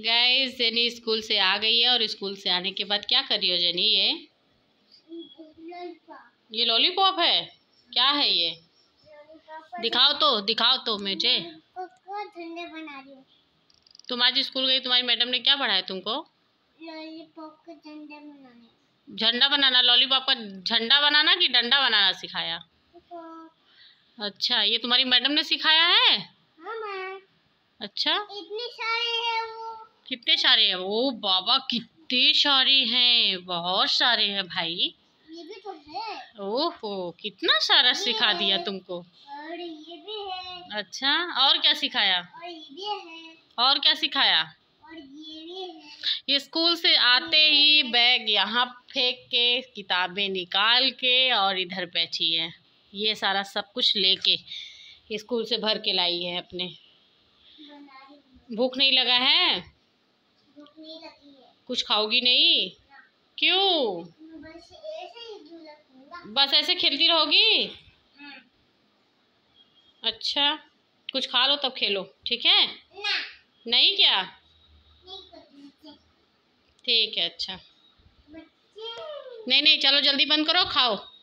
guys jenny school से आ गई है और स्कूल से आने के बाद क्या कर रही हो जेनी ये ये लॉलीपॉप है क्या है ये दिखाओ तो दिखाओ तो मुझे तुम आज स्कूल गई तुम्हारी मैडम ने क्या पढ़ाया तुमको झंडा बनाना लॉलीपॉप का झंडा बनाना कि डंडा बनाना सिखाया अच्छा ये तुम्हारी मैडम ने सिखाया है हाँ, अच्छा इतने सारे हैं कितने सारे हैं ओ बाबा कितने सारे हैं बहुत सारे हैं भाई ये भी तो है ओहो कितना सारा सिखा दिया तुमको और ये भी है अच्छा और क्या सिखाया और ये भी है और क्या सिखाया और ये भी है ये स्कूल से आते ही बैग यहाँ फेंक के किताबें निकाल के और इधर बैठी है ये सारा सब कुछ लेके स्कूल से भर के लाई है अपने भूख नहीं लगा है कुछ खाओगी नहीं क्यों बस ऐसे, खेलती रहोगी अच्छा कुछ खा लो तब खेलो ठीक है नहीं क्या ठीक है अच्छा नहीं नहीं चलो जल्दी बंद करो खाओ